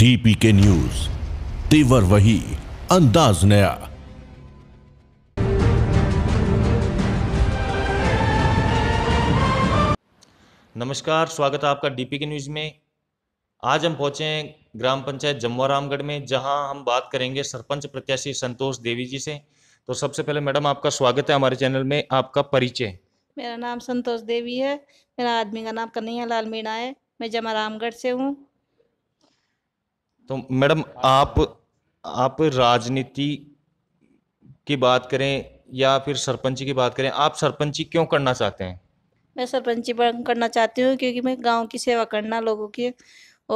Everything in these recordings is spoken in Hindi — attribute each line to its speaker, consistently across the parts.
Speaker 1: डीपी के न्यूज तेवर वही अंदाज नया नमस्कार स्वागत है आपका डीपी के न्यूज में आज हम पहुंचे हैं ग्राम पंचायत रामगढ़ में जहां हम बात करेंगे सरपंच प्रत्याशी संतोष देवी जी से तो सबसे पहले मैडम आपका स्वागत है हमारे चैनल में आपका परिचय
Speaker 2: मेरा नाम संतोष देवी है मेरा आदमी का नाम कन्हैया लाल मीणा है मैं जमा रामगढ़ से हूँ
Speaker 1: तो मैडम आप आप राजनीति की बात करें या फिर सरपंची की बात करें आप सरपंची क्यों करना चाहते हैं
Speaker 2: मैं सरपंची करना चाहती हूँ क्योंकि मैं गांव की सेवा करना लोगों की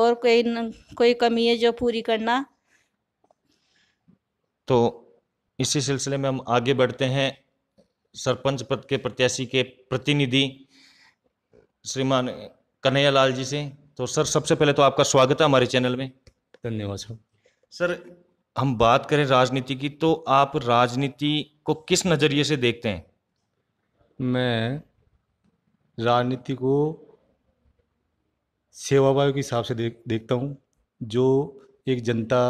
Speaker 2: और कोई न, कोई कमी है जो पूरी करना
Speaker 1: तो इसी सिलसिले में हम आगे बढ़ते हैं सरपंच पद के प्रत्याशी के प्रतिनिधि श्रीमान कन्हैया लाल जी से तो सर सबसे पहले तो आपका स्वागत है हमारे चैनल में धन्यवाद सर सर हम बात करें राजनीति की तो आप
Speaker 2: राजनीति को किस नज़रिए से देखते हैं मैं राजनीति को सेवाभाव के हिसाब से देख देखता हूँ जो एक जनता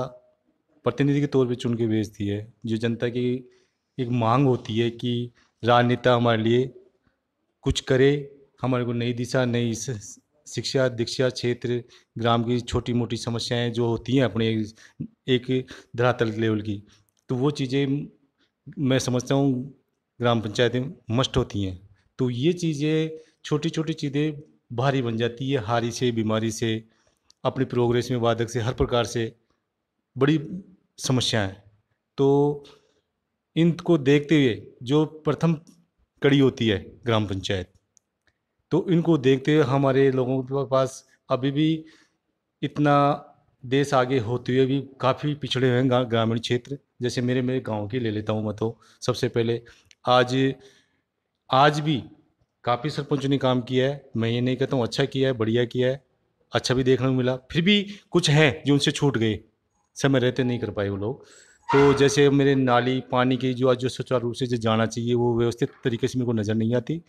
Speaker 2: प्रतिनिधि के तौर पे चुन के भेजती है जो जनता की एक मांग होती है कि राजनेता हमारे लिए कुछ करे हमारे को नई दिशा नई शिक्षा दीक्षा क्षेत्र ग्राम की छोटी मोटी समस्याएं जो होती हैं अपने एक धरातल लेवल की तो वो चीज़ें मैं समझता हूँ ग्राम पंचायतें मस्ट होती हैं तो ये चीज़ें छोटी छोटी चीज़ें भारी बन जाती है हारी से बीमारी से अपनी प्रोग्रेस में बाधक से हर प्रकार से बड़ी समस्याएं तो इनको देखते हुए जो प्रथम कड़ी होती है ग्राम पंचायत तो इनको देखते हुए हमारे लोगों के पास अभी भी इतना देश आगे होते हुए भी काफ़ी पिछड़े हुए हैं ग्रामीण क्षेत्र जैसे मेरे मेरे गांव की ले लेता हूँ मैं तो सबसे पहले आज आज भी काफ़ी सरपंच ने काम किया है मैं ये नहीं कहता हूँ अच्छा किया है बढ़िया किया है अच्छा भी देखने को मिला फिर भी कुछ हैं जो उनसे छूट गए समय रहते नहीं कर पाए वो लोग तो जैसे मेरे नाली पानी की जो आज जो सुचारू रूप से जो जाना चाहिए वो व्यवस्थित तरीके से मेरे को नज़र नहीं आती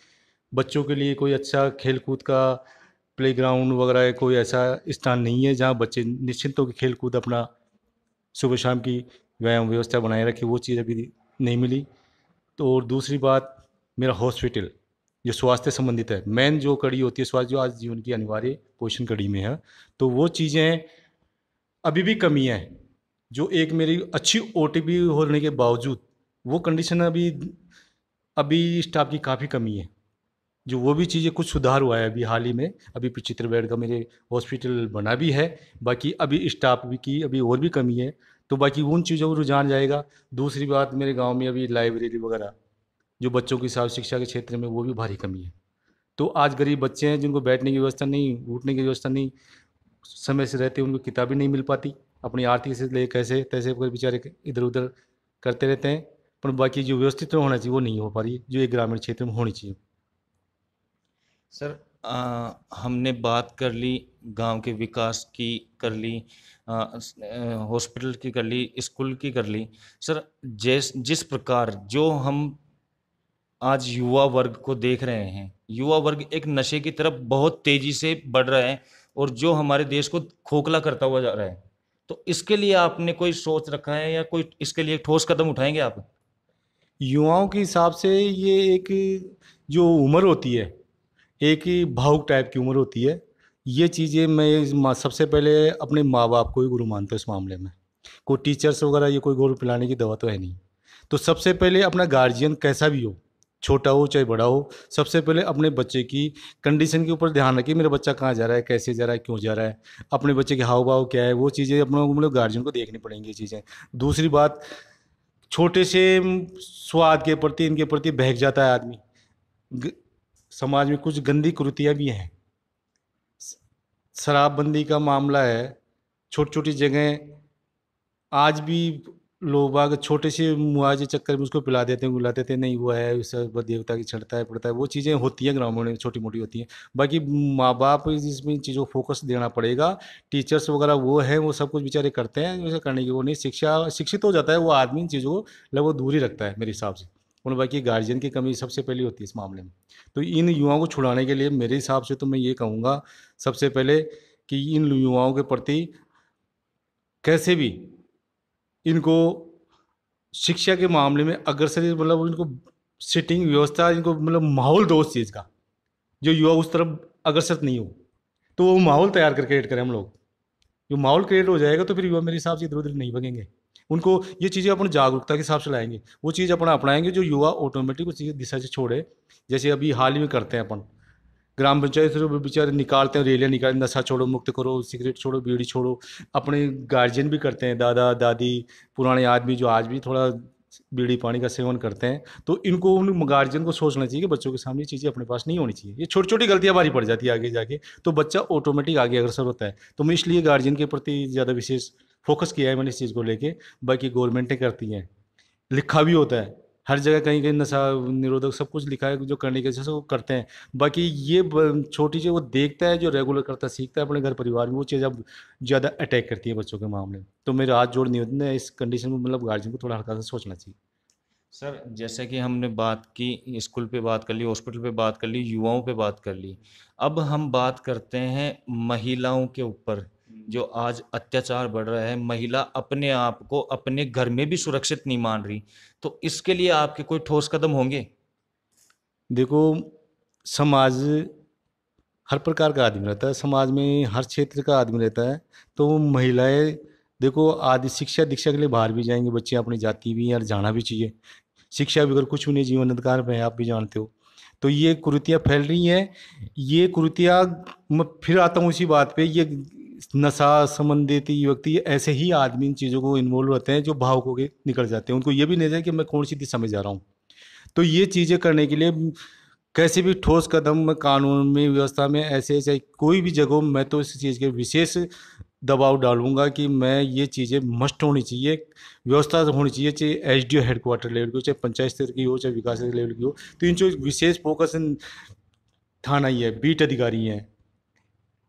Speaker 2: बच्चों के लिए कोई अच्छा खेल कूद का प्ले ग्राउंड वगैरह कोई ऐसा स्थान नहीं है जहाँ बच्चे निश्चिंत होकर खेल कूद अपना सुबह शाम की व्यायाम व्यवस्था बनाए रखे वो चीज़ अभी नहीं मिली तो और दूसरी बात मेरा हॉस्पिटल जो स्वास्थ्य संबंधित है मेन जो कड़ी होती है स्वास्थ्य जो आज जीवन की अनिवार्य पोषण कड़ी में है तो वो चीज़ें अभी भी कमी है जो एक मेरी अच्छी ओ होने के बावजूद वो कंडीशन अभी अभी स्टाफ की काफ़ी कमी है जो वो भी चीज़ें कुछ सुधार हुआ है अभी हाल ही में अभी पिछित्र बेड का मेरे हॉस्पिटल बना भी है बाकी अभी स्टाफ भी की अभी और भी कमी है तो बाकी उन चीज़ों को रुझान जाएगा दूसरी बात मेरे गांव में अभी लाइब्रेरी वगैरह जो बच्चों की साफ शिक्षा के क्षेत्र में वो भी भारी कमी है तो आज गरीब बच्चे हैं जिनको बैठने की व्यवस्था नहीं उठने की व्यवस्था नहीं समय से रहते उनको किताबें नहीं मिल पाती अपनी आर्थिक से ले कैसे तैसे कर बेचारे इधर उधर करते रहते हैं पर बाकी जो व्यवस्थित होना चाहिए वो नहीं हो पा रही जो एक ग्रामीण क्षेत्र में होनी चाहिए
Speaker 1: सर आ, हमने बात कर ली गांव के विकास की कर ली हॉस्पिटल की कर ली स्कूल की कर ली सर जैस जिस प्रकार जो हम आज युवा वर्ग को देख रहे हैं युवा वर्ग एक नशे की तरफ बहुत तेजी से बढ़ रहा है और जो हमारे देश को खोखला करता हुआ जा रहा है तो इसके लिए आपने कोई सोच रखा है या कोई इसके लिए ठोस कदम उठाएंगे आप
Speaker 2: युवाओं के हिसाब से ये एक जो उम्र होती है एक ही भावुक टाइप की उम्र होती है ये चीज़ें मैं सबसे पहले अपने माँ बाप को ही गुरु मानता हूँ इस मामले में कोई टीचर्स वगैरह ये कोई गुरु पिलाने की दवा तो है नहीं तो सबसे पहले अपना गार्जियन कैसा भी हो छोटा हो चाहे बड़ा हो सबसे पहले अपने बच्चे की कंडीशन के ऊपर ध्यान रखिए मेरा बच्चा कहाँ जा रहा है कैसे जा रहा है क्यों जा रहा है अपने बच्चे के हाव भाव क्या है वो चीज़ें अपने मतलब गार्जियन को देखनी पड़ेंगी ये चीज़ें दूसरी बात छोटे से स्वाद के प्रति इनके प्रति बहक जाता है आदमी समाज में कुछ गंदी कृतियाँ भी हैं शराबबंदी का मामला है छोटी छोटी जगह आज भी लोग बाग छोटे से मुआवजे चक्कर में उसको पिला देते हैं बुलाते देते हैं नहीं हुआ है उस देवता की छड़ता है पड़ता है वो चीज़ें होती हैं ग्रामीण में छोटी मोटी होती हैं बाकी माँ बाप जिसमें चीज़ों फोकस देना पड़ेगा टीचर्स वगैरह वो हैं वो सब कुछ बेचारे करते हैं जैसे करने की वो नहीं शिक्षा शिक्षित हो जाता है वो आदमी इन चीज़ों को लगभग मतलब दूर ही रखता है मेरे हिसाब से और बाकी गार्जियन की कमी सबसे पहले होती है इस मामले में तो इन युवाओं को छुड़ाने के लिए मेरे हिसाब से तो मैं ये कहूँगा सबसे पहले कि इन युवाओं के प्रति कैसे भी इनको शिक्षा के मामले में अग्रसर मतलब इनको सिटिंग व्यवस्था इनको मतलब माहौल दो उस चीज़ का जो युवा उस तरफ अग्रसर नहीं हो तो वो माहौल तैयार कर क्रिएट करें हम लोग जो माहौल क्रिएट हो जाएगा तो फिर युवा मेरे हिसाब से इधर उधर नहीं भगेंगे उनको ये चीज़ें अपन जागरूकता के हिसाब से लाएंगे वो चीज़ अपना अपनाएंगे जो युवा ऑटोमेटिक उस दिशा से छोड़े जैसे अभी हाल ही में करते हैं अपन ग्राम पंचायत से बेचारे निकालते हैं रेलियाँ निकालते नशा छोड़ो मुक्त करो सिगरेट छोड़ो बीड़ी छोड़ो अपने गार्जियन भी करते हैं दादा दादी पुराने आदमी जो आज भी थोड़ा बीड़ी पानी का सेवन करते हैं तो इनको उन गार्जियन को सोचना चाहिए कि बच्चों के सामने ये चीज़ें अपने पास नहीं होनी चाहिए ये छोटी छोटी गलतियाँ भारी पड़ जाती है आगे जाके तो बच्चा ऑटोमेटिक आगे अग्रसर होता है तो मैं इसलिए गार्जियन के प्रति ज़्यादा विशेष फोकस किया है मैंने इस चीज़ को लेके बाकी गवर्नमेंटें करती हैं लिखा भी होता है हर जगह कहीं कहीं नशा निरोधक सब कुछ लिखा है जो करने के जैसे वो करते हैं बाकी ये छोटी चीज़ वो देखता है जो रेगुलर करता सीखता है अपने घर परिवार में वो चीज़ अब ज़्यादा अटैक करती है बच्चों के मामले तो मेरे हाथ जोड़ नहीं होते इस कंडीशन में मतलब गार्जियन को थोड़ा हल्का सा सोचना चाहिए
Speaker 1: सर जैसे कि हमने बात की स्कूल पे बात कर ली हॉस्पिटल पे बात कर ली युवाओं पे बात कर ली अब हम बात करते हैं महिलाओं के ऊपर जो आज अत्याचार बढ़ रहा है महिला अपने आप को अपने घर में भी सुरक्षित नहीं मान रही तो
Speaker 2: इसके लिए आपके कोई ठोस कदम होंगे देखो समाज हर प्रकार का आदमी रहता है समाज में हर क्षेत्र का आदमी रहता है तो महिलाएं देखो आदि शिक्षा दीक्षा के लिए बाहर भी जाएंगे बच्चे अपनी जाती भी और जाना भी चाहिए शिक्षा अगर कुछ भी नहीं जीवन अधिकार में आप भी जानते हो तो ये कुरुतियाँ फैल रही हैं ये कुरुतियाँ मैं फिर आता हूँ उसी बात पे ये नशा संबंधित व्यक्ति ऐसे ही आदमी इन चीज़ों को इन्वॉल्व रहते हैं जो भाव को निकल जाते हैं उनको ये भी नहीं जाए कि मैं कौन सी दिशा में जा रहा हूँ तो ये चीज़ें करने के लिए कैसे भी ठोस कदम कानून में व्यवस्था में ऐसे चाहे कोई भी जगह मैं तो इस चीज़ के विशेष दबाव डालूंगा कि मैं ये चीज़ें मस्ट होनी चाहिए व्यवस्था होनी चाहिए चाहे H D O headquarter level की हो चाहे पंचायत स्तर की हो चाहे विकास लेवल की हो तो इन चीज़ विशेष फोकस थाना ही है बीट अधिकारी हैं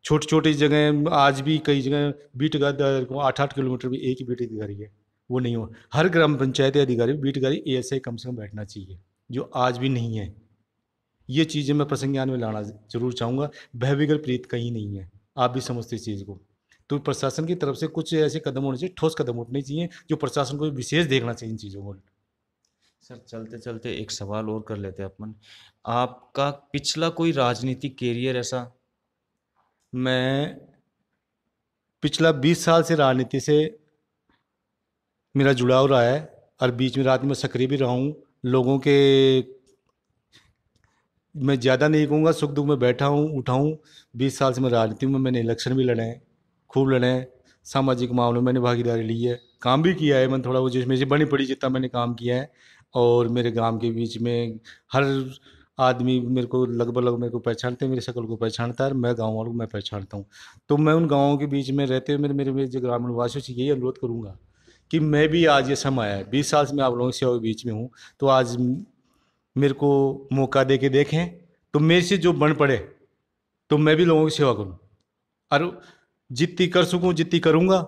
Speaker 2: छोटी छोटी जगह आज भी कई जगह बीट अधिकारी आठ आठ किलोमीटर भी एक ही बीट अधिकारी है वो नहीं हो हर ग्राम पंचायत अधिकारी बीट अधिकारी ए एस कम से कम बैठना चाहिए जो आज भी नहीं है ये चीज़ें मैं प्रसंज्ञान में लाना जरूर चाहूँगा वह प्रीत कहीं नहीं है आप भी समझते इस चीज़ को तो प्रशासन की तरफ से कुछ ऐसे कदम होने चाहिए ठोस कदम उठने चाहिए जो प्रशासन को विशेष देखना चाहिए इन चीज़ों को
Speaker 1: सर चलते चलते एक सवाल और कर लेते हैं अपन आपका पिछला कोई
Speaker 2: राजनीतिक कैरियर ऐसा मैं पिछला 20 साल से राजनीति से मेरा जुड़ाव रहा है और बीच में रात में सक्रिय भी रहा हूँ लोगों के मैं ज़्यादा नहीं कहूँगा सुख दुख में बैठा हूँ उठाऊँ बीस साल से मैं राजनीति में मैंने इलेक्शन भी लड़े हैं खूब लड़े हैं सामाजिक मामलों में मैंने भागीदारी ली है काम भी किया है मैंने थोड़ा वो जिसमें से बनी पड़ी जितना मैंने काम किया है और मेरे गांव के बीच में हर आदमी मेरे को लगभग लगभग मेरे को पहचानते मेरी शक्ल को पहचानता है मैं गाँव वालों को मैं पहचानता हूँ तो मैं उन गाँवों के बीच में रहते हुए मेरे मेरे मेरे जो ग्रामीण वासियों से यही अनुरोध करूँगा कि मैं भी आज ये समय आया है बीस साल से मैं आप लोगों की सेवा के बीच में हूँ तो आज मेरे को मौका दे के देखें तो मेरे से जो बन पड़े तो मैं भी लोगों की सेवा करूँ और जितनी कर सकूँ जितनी करूँगा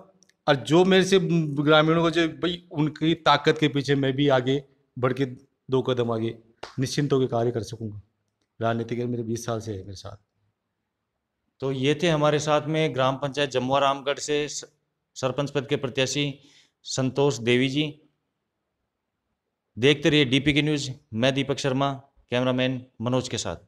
Speaker 2: और जो मेरे से ग्रामीणों को जो भाई उनकी ताकत के पीछे मैं भी आगे बढ़ के दो कदम आगे निश्चिंत होकर कार्य कर सकूँगा के मेरे बीस साल से है मेरे साथ
Speaker 1: तो ये थे हमारे साथ में ग्राम पंचायत जमुआ रामगढ़ से सरपंच पद के प्रत्याशी संतोष देवी जी देखते रहिए डीपी की न्यूज़ मैं दीपक शर्मा कैमरामैन मनोज के साथ